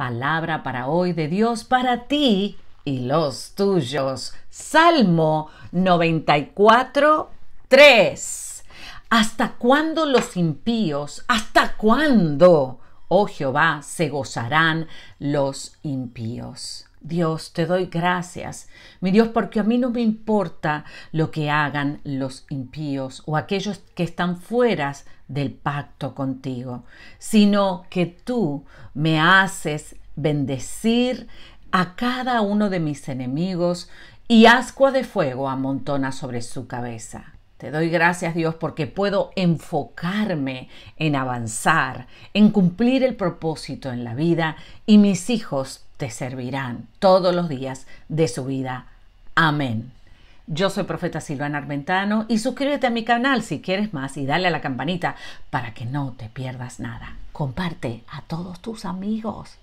Palabra para hoy de Dios para ti y los tuyos. Salmo 94, 3. ¿Hasta cuándo los impíos? ¿Hasta cuándo oh Jehová, se gozarán los impíos. Dios, te doy gracias, mi Dios, porque a mí no me importa lo que hagan los impíos o aquellos que están fuera del pacto contigo, sino que tú me haces bendecir a cada uno de mis enemigos y ascua de fuego amontona sobre su cabeza. Te doy gracias Dios porque puedo enfocarme en avanzar, en cumplir el propósito en la vida y mis hijos te servirán todos los días de su vida. Amén. Yo soy profeta Silvana Armentano y suscríbete a mi canal si quieres más y dale a la campanita para que no te pierdas nada. Comparte a todos tus amigos.